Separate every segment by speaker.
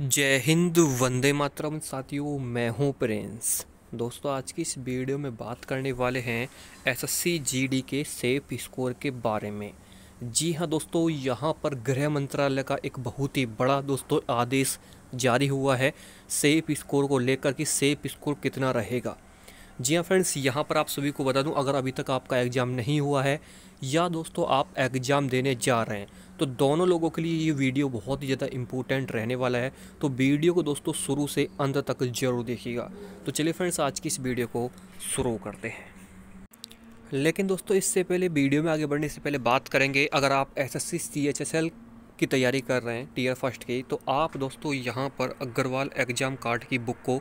Speaker 1: जय हिंद वंदे मातरम साथियों मैं हूं प्रिंस दोस्तों आज की इस वीडियो में बात करने वाले हैं एसएससी जीडी के सेफ स्कोर के बारे में जी हां दोस्तों यहां पर गृह मंत्रालय का एक बहुत ही बड़ा दोस्तों आदेश जारी हुआ है सेफ स्कोर को लेकर कि सेफ स्कोर कितना रहेगा जी हाँ फ्रेंड्स यहाँ पर आप सभी को बता दूँ अगर अभी तक आपका एग्ज़ाम नहीं हुआ है या दोस्तों आप एग्ज़ाम देने जा रहे हैं तो दोनों लोगों के लिए ये वीडियो बहुत ही ज़्यादा इंपॉर्टेंट रहने वाला है तो वीडियो को दोस्तों शुरू से अंत तक जरूर देखिएगा तो चलिए फ्रेंड्स आज की इस वीडियो को शुरू करते हैं लेकिन दोस्तों इससे पहले वीडियो में आगे बढ़ने से पहले बात करेंगे अगर आप S S C C H S L की तैयारी कर रहे हैं टीयर फर्स्ट की तो आप दोस्तों यहाँ पर अग्रवाल एग्जाम कार्ड की बुक को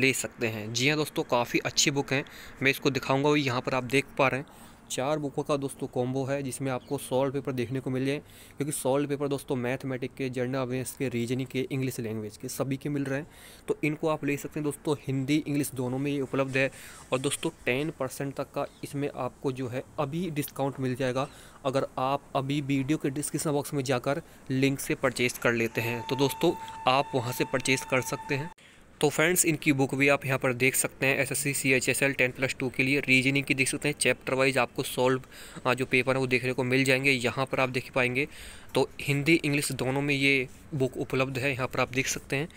Speaker 1: ले सकते हैं जी हाँ दोस्तों काफ़ी अच्छी बुक है मैं इसको दिखाऊंगा यहाँ पर आप देख पा रहे हैं चार बुकों का दोस्तों कॉम्बो है जिसमें आपको सॉल्व पेपर देखने को मिल जाए क्योंकि सॉल्व पेपर दोस्तों मैथमेटिक के जर्नल अवेयर्स के रीजनिंग के इंग्लिश लैंग्वेज के सभी के मिल रहे हैं तो इनको आप ले सकते हैं दोस्तों हिंदी इंग्लिश दोनों में ये उपलब्ध है और दोस्तों टेन परसेंट तक का इसमें आपको जो है अभी डिस्काउंट मिल जाएगा अगर आप अभी वीडियो के डिस्क्रिप्शन बॉक्स में जाकर लिंक से परचेज़ कर लेते हैं तो दोस्तों आप वहाँ से परचेज़ कर सकते हैं तो फ्रेंड्स इनकी बुक भी आप यहाँ पर देख सकते हैं S S C C H S L ten plus two के लिए रीजनिंग की देख सकते हैं चैप्टर वाइज आपको सॉल्व जो पेपर है वो देखने को मिल जाएंगे यहाँ पर आप देख पाएंगे तो हिंदी इंग्लिश दोनों में ये बुक उपलब्ध है यहाँ पर आप देख सकते हैं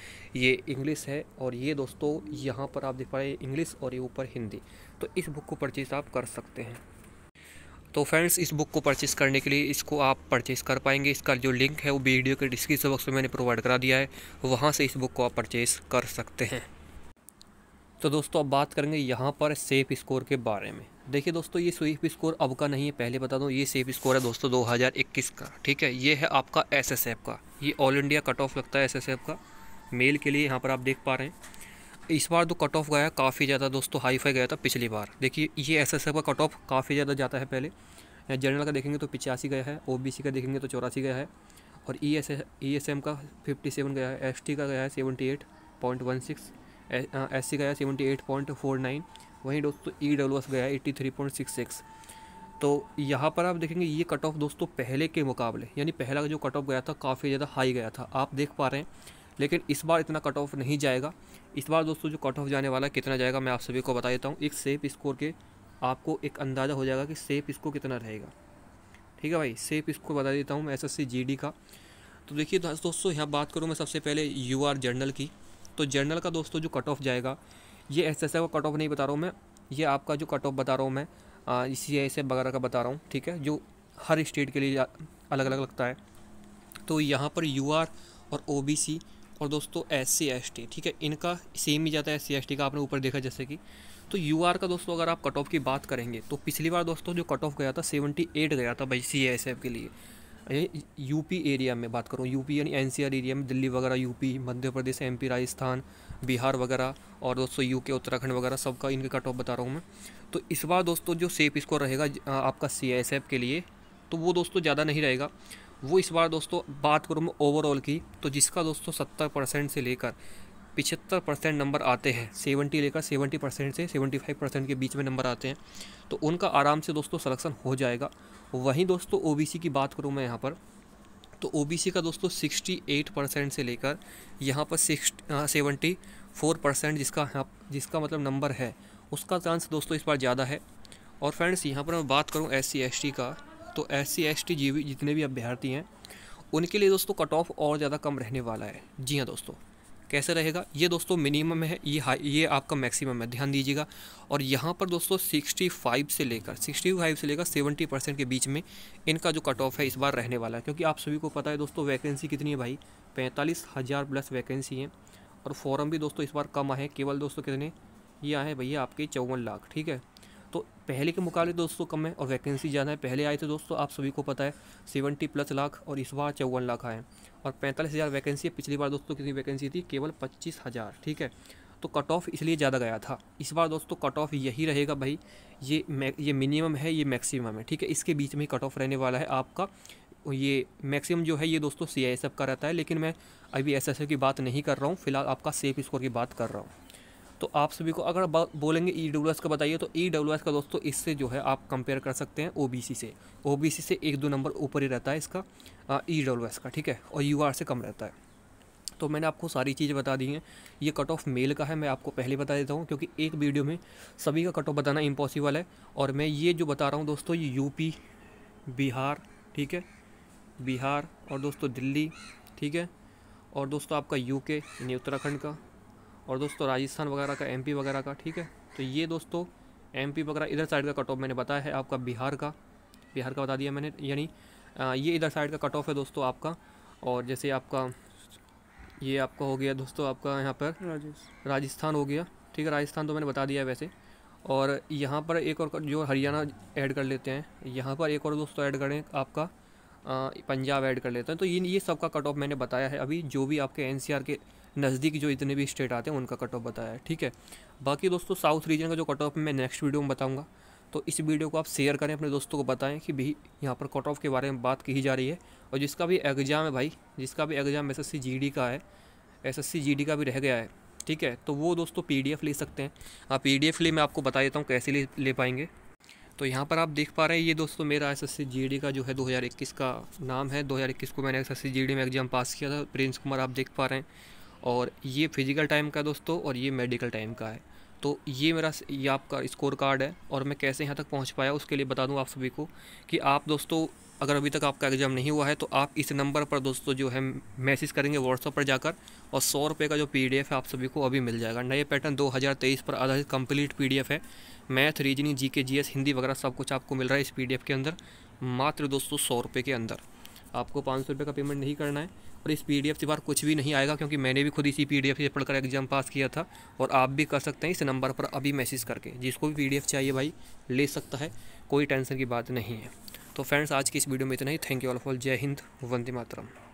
Speaker 1: ये इंग्लिश है और ये दोस्तों यहाँ पर आप देख पाए इंग्लिश और ये ऊपर हिंदी तो इस बुक को परचेज़ आप कर सकते हैं तो फ्रेंड्स इस बुक को परचेस करने के लिए इसको आप परचेस कर पाएंगे इसका जो लिंक है वो वीडियो के डिस्क्रिप्शन बॉक्स में मैंने प्रोवाइड करा दिया है वहाँ से इस बुक को आप परचेस कर सकते हैं तो दोस्तों अब बात करेंगे यहाँ पर सेफ स्कोर के बारे में देखिए दोस्तों ये स्वीप स्कोर अब का नहीं है पहले बता दूँ ये सेफ स्कोर है दोस्तों 2021 का ठीक है ये है आपका एसएसएफ का ये ऑल इंडिया कट ऑफ लगता है एसएसएफ का मेल के लिए यहाँ पर आप देख पा रहे हैं इस बार तो कट ऑफ गया काफ़ी ज़्यादा दोस्तों हाई फाई गया था पिछली बार देखिए ये एस एस का कट ऑफ काफ़ी ज़्यादा जाता है पहले जनरल का देखेंगे तो पिचासी गया है ओ का देखेंगे तो चौरासी गया है और E S E S M का फिफ्टी सेवन गया है एस टी का गया है seventy eight point one six S C गया है seventy eight point four nine वहीं दोस्तों ई डब्ल्यू एस गया है eighty three point six six तो यहाँ पर आप देखेंगे ये कट ऑफ दोस्तों पहले के मुकाबले यानी पहला जो कट ऑफ गया था काफ़ी ज़्यादा हाई गया था आप देख पा रहे हैं लेकिन इस बार इतना कट ऑफ नहीं जाएगा इस बार दोस्तों जो कट ऑफ जाने वाला कितना जाएगा मैं आप सभी को बता देता हूँ एक सेफ स्कोर के आपको एक अंदाज़ा हो जाएगा कि सेफ स्कोर कितना रहेगा ठीक है भाई सेफ स्कोर बता देता हूँ एस एस का तो देखिए दोस्तों यहाँ बात करूँ मैं सबसे पहले यू आर जर्नल की तो जर्नल का दोस्तों जो कट ऑफ जाएगा ये एस एस का कट ऑफ नहीं बता रहा हूँ मैं ये आपका जो कट ऑफ बता रहा हूँ मैं सी एस वगैरह का बता रहा हूँ ठीक है जो हर स्टेट के लिए अलग अलग लगता है तो यहाँ पर यू और ओ और दोस्तों एस सी एस टी ठीक है इनका सेम ही जाता है एस सी एस टी का आपने ऊपर देखा जैसे कि तो यू आर का दोस्तों अगर आप कट ऑफ की बात करेंगे तो पिछली बार दोस्तों जो कट ऑफ गया था सेवेंटी एट गया था भाई सी एस एफ के लिए यूपी एरिया में बात करूँ यूपी यानी एन सी आर एरिया में दिल्ली वगैरह UP Madhya Pradesh M P Rajasthan Bihar वगैरह और दोस्तों यू के उत्तराखंड वगैरह सबका इनके कट ऑफ बता रहा हूँ मैं तो इस बार दोस्तों जो सेफ स्कोर रहेगा आपका सी एस एफ के लिए तो वो दोस्तों ज़्यादा नहीं रहेगा वो इस बार दोस्तों बात करूँ मैं ओवरऑल की तो जिसका दोस्तों सत्तर परसेंट से लेकर पिछहत्तर परसेंट नंबर आते हैं सेवेंटी लेकर सेवेंटी परसेंट से सेवेंटी फाइव परसेंट के बीच में नंबर आते हैं तो उनका आराम से दोस्तों सलेक्शन हो जाएगा वहीं दोस्तों ओ की बात करूँ मैं यहाँ पर तो ओ का दोस्तों सिक्सटी एट परसेंट से लेकर यहाँ पर सिक्स सेवेंटी फोर परसेंट जिसका हाँ, जिसका मतलब नंबर है उसका चांस दोस्तों इस बार ज़्यादा है और फ्रेंड्स यहाँ पर मैं बात करूँ एस सी एस टी का तो एस सी एस टी जितने भी अभ्यर्थी हैं उनके लिए दोस्तों कट ऑफ और ज़्यादा कम रहने वाला है जी हाँ दोस्तों कैसे रहेगा ये दोस्तों मिनिमम है ये हाई ये आपका मैक्सिमम है ध्यान दीजिएगा और यहाँ पर दोस्तों 65 से लेकर 65 से लेकर 70 परसेंट के बीच में इनका जो कट ऑफ है इस बार रहने वाला है क्योंकि आप सभी को पता है दोस्तों वैकेंसी कितनी है भाई पैंतालीस हज़ार प्लस वैकेंसी है और फॉरम भी दोस्तों इस बार कम आए केवल दोस्तों कितने ये आए भैया आपके चौवन लाख ठीक है तो पहले के मुकाबले दोस्तों कम है और वैकेंसी ज़्यादा है पहले आए थे दोस्तों आप सभी को पता है सेवेंटी प्लस लाख और इस बार चौवन लाख आए और पैंतालीस हज़ार वैकेंसी है पिछली बार दोस्तों कितनी वैकेंसी थी केवल पच्चीस हज़ार ठीक है तो कट ऑफ इसलिए ज़्यादा गया था इस बार दोस्तों कट ऑफ यही रहेगा भाई ये ये मिनिमम है ये मैक्सिमम है ठीक है इसके बीच में ही कट ऑफ रहने वाला है आपका ये मैक्सिमम जो है ये दोस्तों सी आई एस एफ का रहता है लेकिन मैं अभी एस एस एफ की बात नहीं कर रहा हूँ फिलहाल आपका सेफ स्कोर की बात कर रहा हूँ तो आप सभी को अगर बोलेंगे ई डब्ल्यू एस का बताइए तो ई e एस का दोस्तों इससे जो है आप कंपेयर कर सकते हैं ओ बी सी से ओ बी सी से एक दो नंबर ऊपर ही रहता है इसका ई एस e का ठीक है और यू आर से कम रहता है तो मैंने आपको सारी चीज़ें बता दी हैं ये कट ऑफ मेल का है मैं आपको पहले बता देता हूँ क्योंकि एक वीडियो में सभी का कट ऑफ बताना इम्पॉसिबल है और मैं ये जो बता रहा हूँ दोस्तों ये यूपी बिहार ठीक है बिहार और दोस्तों दिल्ली ठीक है और दोस्तों आपका यूके यानी उत्तराखंड का और दोस्तों राजस्थान वगैरह का एमपी वगैरह का ठीक है तो ये दोस्तों एमपी वगैरह इधर साइड का कट ऑफ मैंने बताया है आपका बिहार का बिहार का बता दिया मैंने यानी ये इधर साइड का कट ऑफ है दोस्तों आपका और जैसे आपका ये आपका हो गया दोस्तों आपका यहाँ पर राजस्थान हो गया ठीक है राजस्थान तो मैंने बता दिया है वैसे और यहाँ पर एक और जो हरियाणा ऐड कर लेते हैं यहाँ पर एक और दोस्तों ऐड करें आपका पंजाब ऐड कर लेते हैं तो ये ये सब का कट ऑफ मैंने बताया है अभी जो भी आपके एन के नज़दीक जो इतने भी स्टेट आते हैं उनका कट ऑफ बताया है ठीक है बाकी दोस्तों साउथ रीजन का जो कट ऑफ मैं नेक्स्ट वीडियो में बताऊँगा तो इस वीडियो को आप शेयर करें अपने दोस्तों को बताएं कि भी यहाँ पर कट ऑफ के बारे में बात की जा रही है और जिसका भी एग्ज़ाम है भाई जिसका भी एग्ज़ाम एस एस का है एस एस का भी रह गया है ठीक है तो वो दोस्तों पी ले सकते हैं आप पी लिए मैं आपको बता देता हूँ कैसे ले, ले पाएंगे तो यहाँ पर आप देख पा रहे हैं ये दोस्तों मेरा एस एस का जो है 2021 का नाम है 2021 को मैंने एस एस में एग्ज़ाम पास किया था प्रिंस कुमार आप देख पा रहे हैं और ये फिज़िकल टाइम का दोस्तों और ये मेडिकल टाइम का है तो ये मेरा ये आपका स्कोर कार्ड है और मैं कैसे यहाँ तक पहुँच पाया उसके लिए बता दूँ आप सभी को कि आप दोस्तों अगर अभी तक आपका एग्ज़ाम नहीं हुआ है तो आप इस नंबर पर दोस्तों जो है मैसेज करेंगे व्हाट्सअप पर जाकर और सौ रुपये का जो पी है आप सभी को अभी मिल जाएगा नए पैटर्न 2023 पर आधारित कंप्लीट पी है math reasoning G K G S Hindi वगैरह सब कुछ आपको मिल रहा है इस पी के अंदर मात्र दोस्तों सौ रुपये के अंदर आपको पाँच सौ रुपये का पेमेंट नहीं करना है और इस पी डी से बाहर कुछ भी नहीं आएगा क्योंकि मैंने भी खुद इसी पी डी से पढ़कर एग्जाम पास किया था और आप भी कर सकते हैं इस नंबर पर अभी मैसेज करके जिसको भी पी चाहिए भाई ले सकता है कोई टेंशन की बात नहीं है तो फ्रेंड्स आज की इस वीडियो में इतना ही थैंक यू ऑल फॉर जय हिंद वंदे मातरम